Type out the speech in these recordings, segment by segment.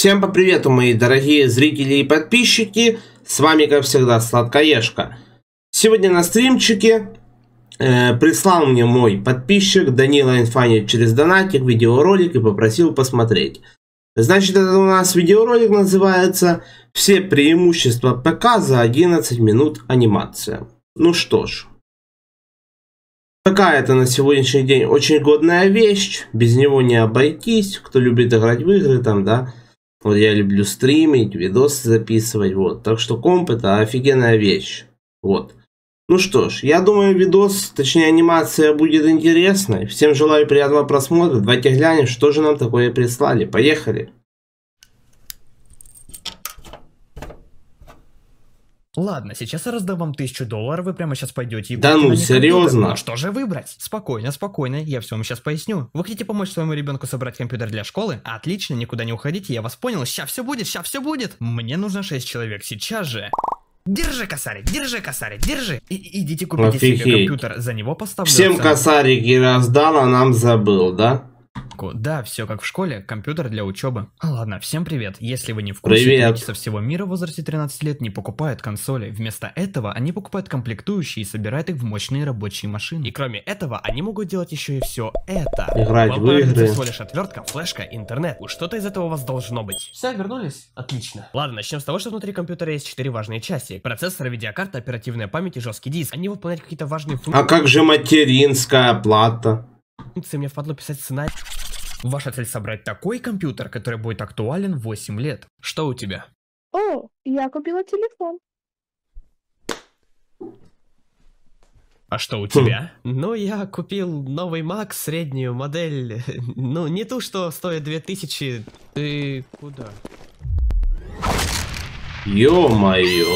Всем по привету, мои дорогие зрители и подписчики. С вами, как всегда, Сладкоежка. Сегодня на стримчике э, прислал мне мой подписчик Данила Инфани через донатик видеоролик и попросил посмотреть. Значит, это у нас видеоролик называется «Все преимущества ПК за 11 минут анимация». Ну что ж. ПК это на сегодняшний день очень годная вещь, без него не обойтись, кто любит играть в игры там, да, вот я люблю стримить, видосы записывать, вот. Так что комп это офигенная вещь, вот. Ну что ж, я думаю видос, точнее анимация будет интересной. Всем желаю приятного просмотра. Давайте глянем, что же нам такое прислали. Поехали! Ладно, сейчас я раздам вам тысячу долларов, вы прямо сейчас пойдете и Да ну, серьезно? Ну, что же выбрать? Спокойно, спокойно, я все вам сейчас поясню. Вы хотите помочь своему ребенку собрать компьютер для школы? Отлично, никуда не уходите, я вас понял, Сейчас все будет, сейчас все будет. Мне нужно 6 человек сейчас же. Держи косарик, держи косарик, держи. И идите купите Офигеть. себе компьютер, за него поставлю. Всем косарики раздал, а нам забыл, да? заставку. Да, все как в школе, компьютер для учебы. А ладно, всем привет. Если вы не в курсе, привет. то со всего мира в возрасте 13 лет не покупают консоли. Вместо этого они покупают комплектующие и собирают их в мощные рабочие машины. И кроме этого, они могут делать еще и все это. Играть Вам в игры. всего лишь отвертка, флешка, интернет. Уж что-то из этого у вас должно быть. Все, вернулись? Отлично. Ладно, начнем с того, что внутри компьютера есть четыре важные части. Процессор, видеокарта, оперативная память и жесткий диск. Они выполняют какие-то важные функции. А как же материнская плата? Функции мне впадло писать сценарий. Ваша цель собрать такой компьютер, который будет актуален 8 лет. Что у тебя? О, я купила телефон. А что у хм. тебя? Ну, я купил новый Mac, среднюю модель. Ну, не ту, что стоит 2000. Ты куда? Ё-моё.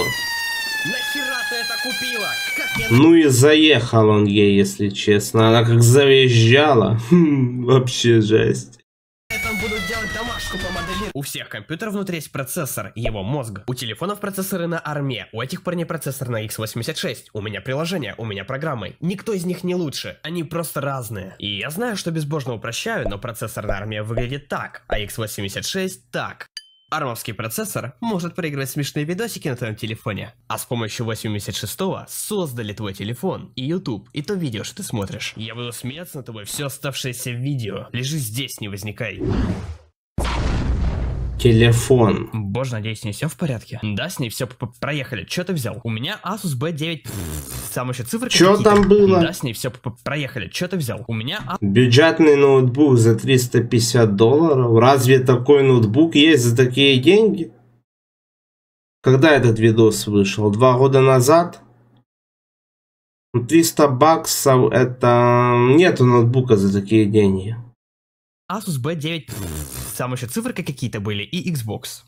Нахера это купила? Ну и заехал он ей, если честно. Она как завизжала. Хм, вообще жесть. У всех компьютеров внутри есть процессор, его мозг. У телефонов процессоры на арме, у этих парней процессор на x86. У меня приложение, у меня программы. Никто из них не лучше, они просто разные. И я знаю, что безбожно упрощаю, но процессор на арме выглядит так, а x86 так. Армовский процессор может проигрывать смешные видосики на твоем телефоне. А с помощью 86-го создали твой телефон и YouTube, и то видео, что ты смотришь. Я буду смеяться над тобой все оставшееся видео. Лежи здесь, не возникай телефон. Боже, надеюсь, с ней все в порядке? Да, с ней все, проехали. Че ты взял? У меня Asus B9... Там еще цифры Че там было? Да, с ней все, проехали. Че ты взял? У меня... А Бюджетный ноутбук за 350 долларов? Разве такой ноутбук есть за такие деньги? Когда этот видос вышел? Два года назад? 300 ну, баксов это... Нету ноутбука за такие деньги. Asus B9 там еще цифры какие-то были, и Xbox.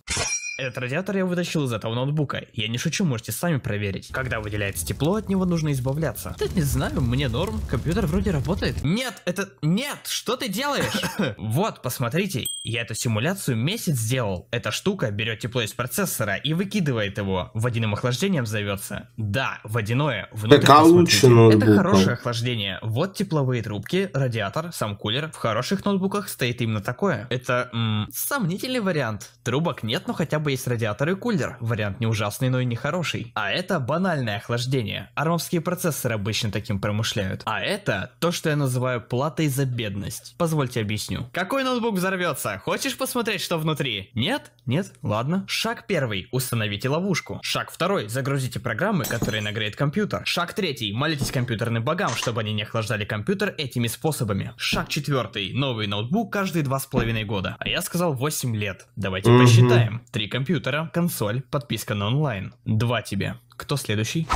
Этот радиатор я вытащил из этого ноутбука. Я не шучу, можете сами проверить. Когда выделяется тепло, от него нужно избавляться. Да не знаю, мне норм. Компьютер вроде работает. Нет, это... Нет, что ты делаешь? вот, посмотрите. Я эту симуляцию месяц сделал. Эта штука берет тепло из процессора и выкидывает его. Водяным охлаждением зовется. Да, водяное. так, лучше Это хорошее охлаждение. Вот тепловые трубки, радиатор, сам кулер. В хороших ноутбуках стоит именно такое. Это, сомнительный вариант. Трубок нет, но хотя бы бы есть радиатор и кулер. Вариант не ужасный, но и не хороший. А это банальное охлаждение. Армовские процессоры обычно таким промышляют. А это то, что я называю платой за бедность. Позвольте объясню. Какой ноутбук взорвется? Хочешь посмотреть, что внутри? Нет? Нет? Ладно. Шаг первый. Установите ловушку. Шаг второй. Загрузите программы, которые нагреют компьютер. Шаг третий. Молитесь компьютерным богам, чтобы они не охлаждали компьютер этими способами. Шаг четвертый. Новый ноутбук каждые два с половиной года. А я сказал 8 лет. Давайте угу. посчитаем. Три компьютера, консоль, подписка на онлайн. Два тебе. Кто следующий?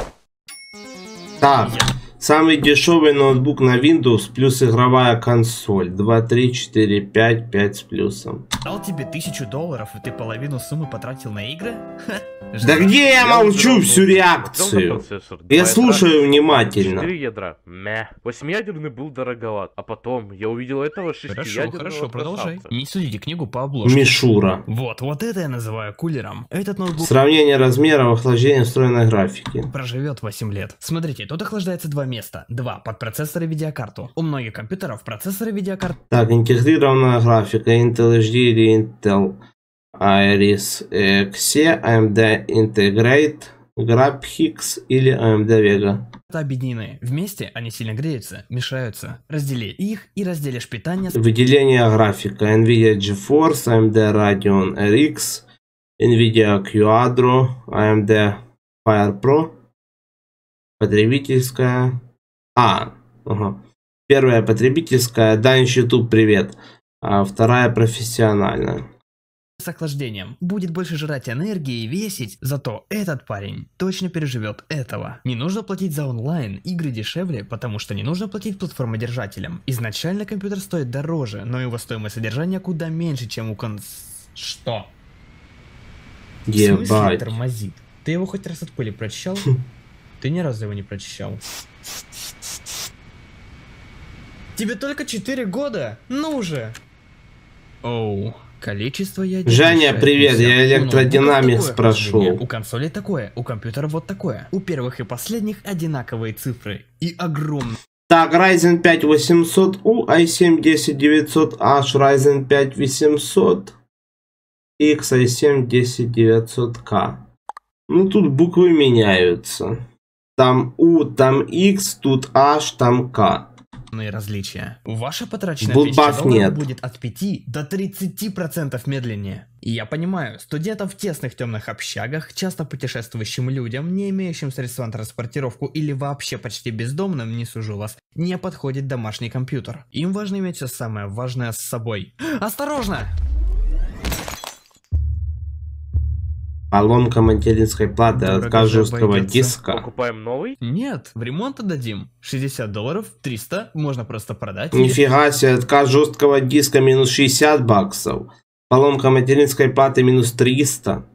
Так. Я. Самый дешевый ноутбук на Windows плюс игровая консоль. 2, 3, 4, 5, 5 с плюсом. Дал тебе тысячу долларов, и ты половину суммы потратил на игры? Да где я молчу всю реакцию? Я слушаю внимательно. 4 ядра. Мя. Восьмиядерный был дороговат. А потом я увидел этого шестиядерного Хорошо, хорошо, продолжай. Не судите книгу по обложке. Мишура. Вот, вот это я называю кулером. Этот ноутбук... Сравнение размеров охлаждения встроенной графики. Проживет 8 лет. Смотрите, тот охлаждается 2 места. два Под процессоры видеокарту. У многих компьютеров процессоры видеокарт... Так, интегрированная графика Intel HD или Intel Iris Xe, AMD Integrate, Graphics или AMD Vega это объединены. Вместе они сильно греются, мешаются. Раздели их и разделишь питание. Выделение графика NVIDIA GeForce, AMD Radeon RX, NVIDIA Quadro, AMD Fire Pro, Потребительская... А, угу. Первая потребительская, Данч YouTube, привет. А вторая профессиональная. С охлаждением. Будет больше жрать энергии и весить, зато этот парень точно переживет этого. Не нужно платить за онлайн, игры дешевле, потому что не нужно платить платформодержателям. Изначально компьютер стоит дороже, но его стоимость содержания куда меньше, чем у конс... Что? Ебать. тормозит? Ты его хоть раз от пыли прочищал? Ты ни разу его не прочищал. Тебе только 4 года? Ну уже! Оу, количество я... Женя, привет, я электродинамик спрошу. У консоли такое, у компьютера вот такое. У первых и последних одинаковые цифры. И огромные. Так, Ryzen 5 800U, i7 10900H, Ryzen 5 800, X, i7 10900K. Ну, тут буквы меняются там U, там X, тут H, там K. Ну различия. Ваша потраченная Булбаф тысяча нет. будет от 5 до 30% медленнее. И я понимаю, студентам в тесных темных общагах, часто путешествующим людям, не имеющим средств на транспортировку или вообще почти бездомным, не сужу вас, не подходит домашний компьютер. Им важно иметь все самое важное с собой. Осторожно! Поломка материнской платы Дорого от жесткого диска. Покупаем новый? Нет, в ремонт отдадим. 60 долларов, 300, можно просто продать. Нифига себе, отказ жесткого диска минус 60 баксов. Поломка материнской платы минус 300.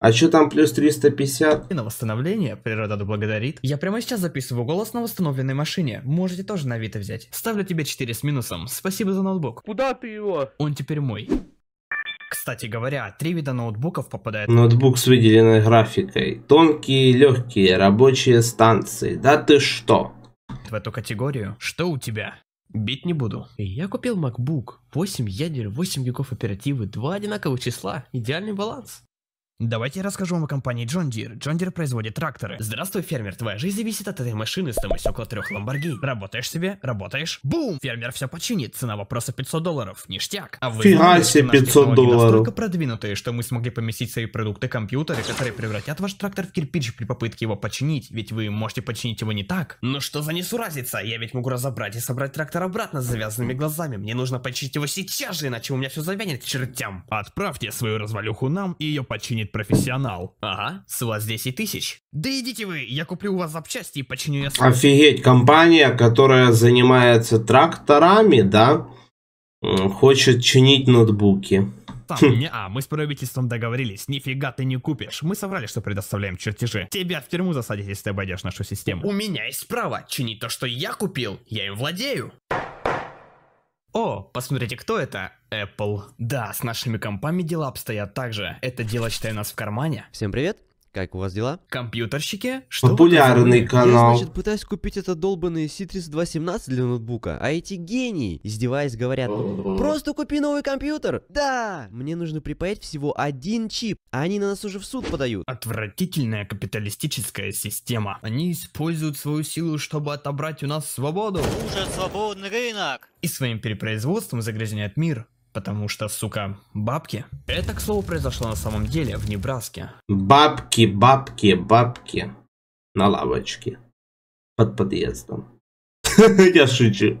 А что там плюс 350? И на восстановление, природа благодарит. Я прямо сейчас записываю голос на восстановленной машине, можете тоже на Авито взять. Ставлю тебе 4 с минусом, спасибо за ноутбук. Куда ты его? Он теперь мой. Кстати говоря, три вида ноутбуков попадают... Ноутбук с выделенной графикой. Тонкие, легкие, рабочие станции. Да ты что? В эту категорию. Что у тебя? Бить не буду. Я купил MacBook. 8 ядер, 8 гигов оперативы, два одинаковых числа. Идеальный баланс. Давайте я расскажу вам о компании John Deere. John Deere производит тракторы. Здравствуй, фермер, твоя жизнь зависит от этой машины, стоимость около трех ламборги. Работаешь себе, работаешь, бум! Фермер все починит, цена вопроса 500 долларов, ништяк. А вы знаете, 500 долларов. настолько продвинутые, что мы смогли поместить свои продукты компьютеры, которые превратят ваш трактор в кирпич при попытке его починить, ведь вы можете починить его не так. Ну что за несуразица, я ведь могу разобрать и собрать трактор обратно с завязанными глазами, мне нужно починить его сейчас же, иначе у меня все завянет к чертям. Отправьте свою развалюху нам, и ее починит говорит профессионал. Ага, с вас 10 тысяч. Да идите вы, я куплю у вас запчасти и починю я сам. Офигеть, компания, которая занимается тракторами, да, хочет чинить ноутбуки. Там, не, а, мы с правительством договорились, нифига ты не купишь. Мы соврали, что предоставляем чертежи. Тебя в тюрьму засадить, если ты обойдешь нашу систему. У меня есть право чинить то, что я купил, я им владею. О, посмотрите, кто это? Apple. Да, с нашими компами дела обстоят так же. Это дело, считай, нас в кармане. Всем привет, как у вас дела? Компьютерщики? Что Популярный канал. Я, значит, пытаюсь купить этот долбанный Citrix 217 для ноутбука, а эти гении, издеваясь, говорят, просто купи новый компьютер. Да, мне нужно припаять всего один чип, а они на нас уже в суд подают. Отвратительная капиталистическая система. Они используют свою силу, чтобы отобрать у нас свободу. Уже свободный рынок. И своим перепроизводством загрязняют мир потому что, сука, бабки. Это, к слову, произошло на самом деле в Небраске. Бабки, бабки, бабки на лавочке под подъездом. Я шучу.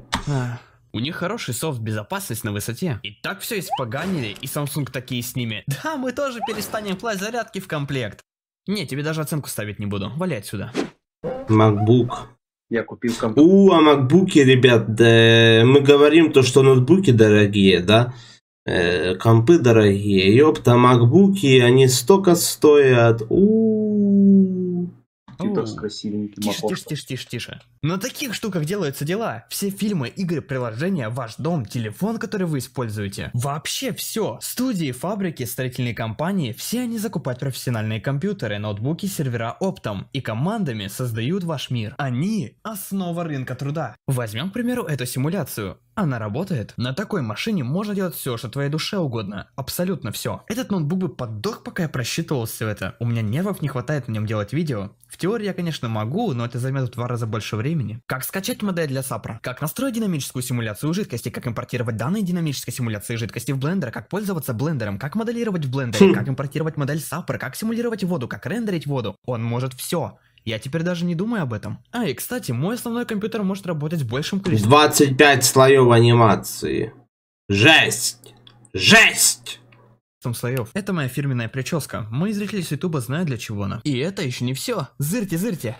У них хороший софт безопасность на высоте. И так все испоганили, и Samsung такие с ними. Да, мы тоже перестанем класть зарядки в комплект. Не, тебе даже оценку ставить не буду. Вали отсюда. MacBook. Я купил компьютер. У, а макбуки, ребят, да, мы говорим то, что ноутбуки дорогие, да? Э, компы дорогие. Ёпта, макбуки, они столько стоят. У, -у, -у компьютер с красивеньким тише, Тише, тише, тише, тише. На таких штуках делаются дела. Все фильмы, игры, приложения, ваш дом, телефон, который вы используете. Вообще все. Студии, фабрики, строительные компании, все они закупают профессиональные компьютеры, ноутбуки, сервера оптом и командами создают ваш мир. Они – основа рынка труда. Возьмем, к примеру, эту симуляцию. Она работает. На такой машине можно делать все, что твоей душе угодно. Абсолютно все. Этот ноутбук бы поддох, пока я просчитывал все это. У меня нервов не хватает на нем делать видео. В теории я, конечно, могу, но это займет в два раза больше времени. Как скачать модель для SAPRA? Как настроить динамическую симуляцию жидкости? Как импортировать данные динамической симуляции жидкости в Blender? Как пользоваться блендером? Как моделировать в блендере? Хм. Как импортировать модель SAPRA? Как симулировать воду? Как рендерить воду? Он может все. Я теперь даже не думаю об этом. А, и кстати, мой основной компьютер может работать в большем количестве... 25 слоев анимации. Жесть! Жесть! слоев. Это моя фирменная прическа. Мои зрители с ютуба знают для чего она. И это еще не все. Зырьте, зырьте.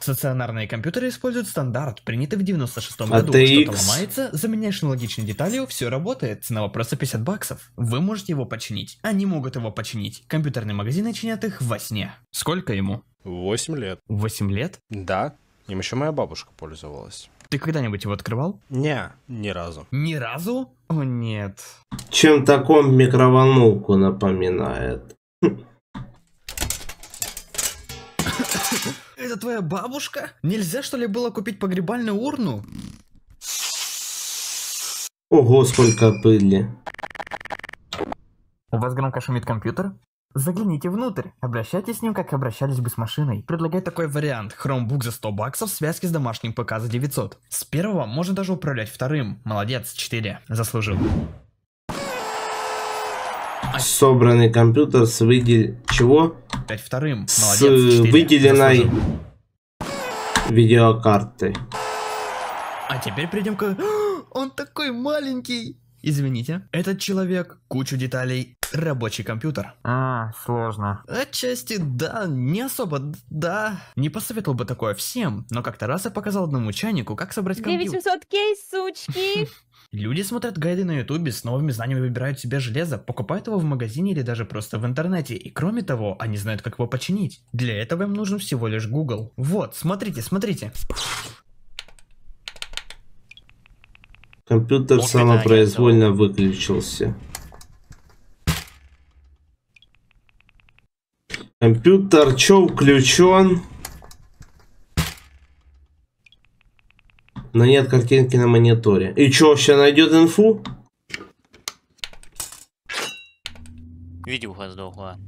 Стационарные компьютеры используют стандарт, принятый в 96 а году. Что-то ломается, заменяешь на логичной деталью, все работает. Цена вопроса 50 баксов. Вы можете его починить. Они могут его починить. Компьютерные магазины чинят их во сне. Сколько ему? Восемь лет. Восемь лет? Да. Им еще моя бабушка пользовалась. Ты когда-нибудь его открывал? Не, ни разу. Ни разу? О, нет. Чем таком микроволновку напоминает? Это твоя бабушка? Нельзя, что ли, было купить погребальную урну? Ого, сколько пыли. У вас громко шумит компьютер? Загляните внутрь, обращайтесь с ним, как обращались бы с машиной. Предлагает такой вариант – Chromebook за 100 баксов в связке с домашним ПК за 900. С первого можно даже управлять вторым. Молодец, 4. Заслужил. Собранный компьютер с выдел... чего? Опять вторым. Молодец, 4. С выделенной Заслужил. видеокартой. А теперь придем к... Он такой маленький! Извините. Этот человек кучу деталей рабочий компьютер. А, сложно. Отчасти да, не особо да. Не посоветовал бы такое всем, но как-то раз я показал одному чайнику, как собрать компьютер. 9800 кейс, сучки! Люди смотрят гайды на ютубе, с новыми знаниями выбирают себе железо, покупают его в магазине или даже просто в интернете, и кроме того, они знают, как его починить. Для этого им нужен всего лишь Google. Вот, смотрите, смотрите. Компьютер самопроизвольно выключился. Компьютер чё включен? Но нет картинки на мониторе. И чё, вообще найдет инфу? Видюха сдохла.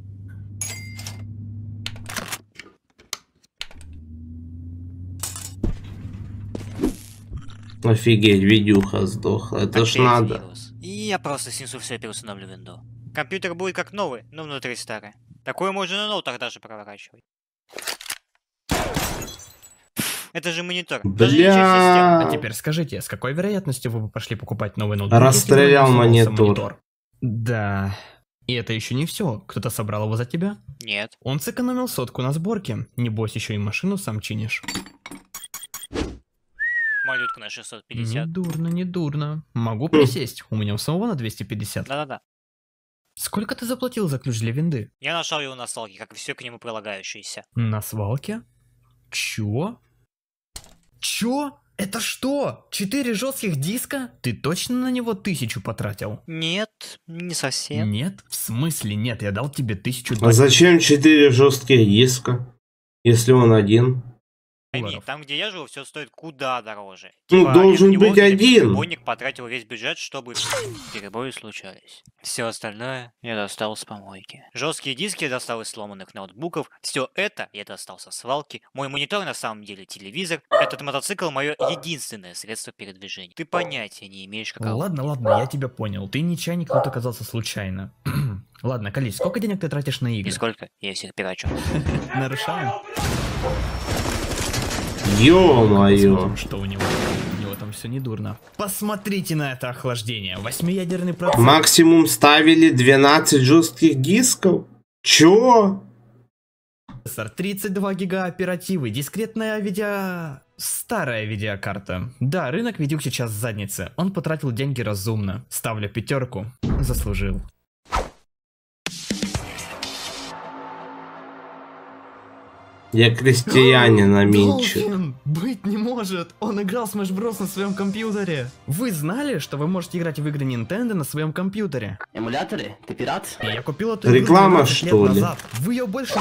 Офигеть, видюха сдохла. Это Опять ж надо. Вирус. я просто снесу все переустановлю винду. Компьютер будет как новый, но внутри старый. Такое можно на ноутах даже проворачивать. Это же монитор. Бля. А теперь скажите, с какой вероятностью вы бы пошли покупать новый ноутбук? Расстрелял монитор. монитор. Да. И это еще не все. Кто-то собрал его за тебя? Нет. Он сэкономил сотку на сборке. Небось, еще и машину сам чинишь. Малютку на 650. Не дурно, не дурно. Могу присесть. У меня у самого на 250. Да-да-да. Сколько ты заплатил за ключ для винды? Я нашел его на свалке, как и все к нему прилагающееся. На свалке? Чё? Чё? Это что? Четыре жестких диска? Ты точно на него тысячу потратил? Нет, не совсем. Нет? В смысле нет? Я дал тебе тысячу. А зачем четыре жестких диска, если он один? Пойми, там, где я живу, все стоит куда дороже. Ну, типа, должен него, быть один. Бойник потратил весь бюджет, чтобы перебои случались. Все остальное я достал с помойки. Жесткие диски я достал из сломанных ноутбуков. Все это я достал со свалки. Мой монитор на самом деле телевизор. Этот мотоцикл мое единственное средство передвижения. Ты понятия не имеешь, как... Ладно, ладно, я тебя понял. Ты нечаянник, чайник, ты оказался случайно. ладно, Калис, сколько денег ты тратишь на игры? И сколько? Я всех пирачу. Нарушаем. Ё-моё. Что у него? У него там все не дурно. Посмотрите на это охлаждение. Восьмиядерный процесс. Максимум ставили 12 жестких дисков. Чё? 32 гига оперативы, дискретная видео... Старая видеокарта. Да, рынок видюк сейчас задницы. Он потратил деньги разумно. Ставлю пятерку. Заслужил. Я крестьянин, Аминчик. Долфин! Быть не может! Он играл Smash Bros. на своем компьютере! Вы знали, что вы можете играть в игры Nintendo на своем компьютере? Эмуляторы? Ты пират? Э, я купил эту Реклама, игру что ли? Назад. Вы ее больше...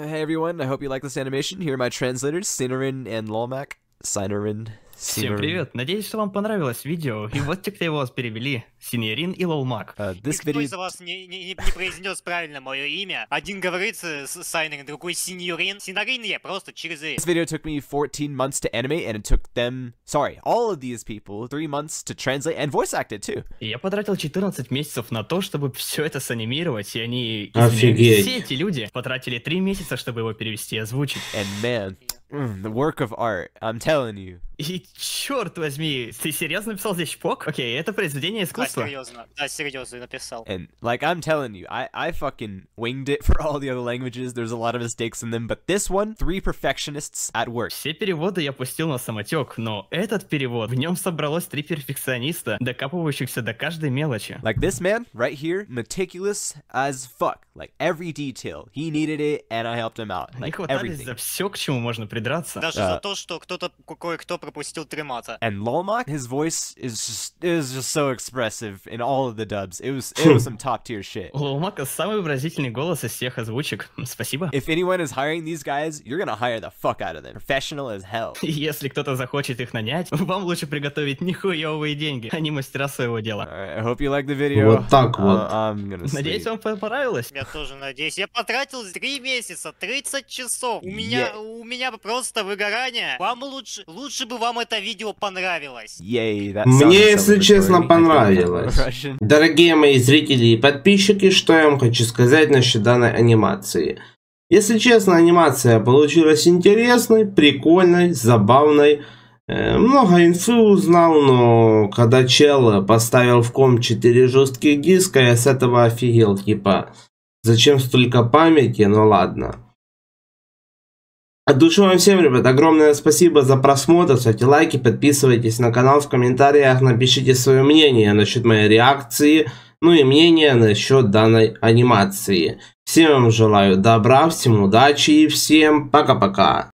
Hey everyone, I hope you like this animation. Here are my translators, Sinarin and Lolmac. Sinarin, Всем привет! Надеюсь, что вам понравилось видео, и вот те, кто его вас перевели. Синерин и Лолмак. Uh, а, Никто very... из вас не, не, не произнес правильно мое имя. Один говорит Сайнерин, другой Синьорин. Синерин я просто через «и». This video took me 14 months to animate, and it took them, sorry, all of these people, 3 months to translate and voice act it too. Я потратил 14 месяцев на то, чтобы все это санимировать, и они... Офигеть. Все эти люди потратили 3 месяца, чтобы его перевести и озвучить. And man, Mm, the work of art, I'm telling you. И черт возьми, ты серьезно написал здесь шпок? Окей, okay, это произведение искусства. Да, серьезно, да, серьезно написал. And like I'm telling you, I I fucking winged it for all the other languages. There's a lot of mistakes in them, but this one, three perfectionists at work. Все переводы я пустил на самотек, но этот перевод в нем собралось три перфекциониста, докапывающихся до каждой мелочи. Like this man right here, meticulous as fuck, like every detail. He needed it, and I helped him out. Like everything. за все, к чему можно придраться. Даже за то, что кто-то, кое-кто пропустил три мата. And Lolmok, his voice is just, is just so expressive in all of the dubs. It was, it was some top tier shit. У самый выразительный голос из всех озвучек. Спасибо. If anyone is hiring these guys, you're gonna hire the fuck out of them. Professional as hell. Если кто-то захочет их нанять, вам лучше приготовить нихуевые деньги. Они а мастера своего дела. Right, I hope you like the video. Вот так uh, вот. Uh, надеюсь, вам понравилось. Я тоже надеюсь. Я потратил 3 месяца, 30 часов. У меня, yeah. у меня просто выгорание. Вам лучше, лучше бы вам это видео понравилось. Yeah, Мне, если честно, понравилось. Дорогие мои зрители и подписчики, что я вам хочу сказать насчет данной анимации. Если честно, анимация получилась интересной, прикольной, забавной. Э, много инфы узнал, но когда чел поставил в ком 4 жестких диска, я с этого офигел, типа, зачем столько памяти, ну ладно. От души вам всем, ребят, огромное спасибо за просмотр, ставьте лайки, подписывайтесь на канал, в комментариях напишите свое мнение насчет моей реакции, ну и мнение насчет данной анимации. Всем вам желаю добра, всем удачи и всем пока-пока.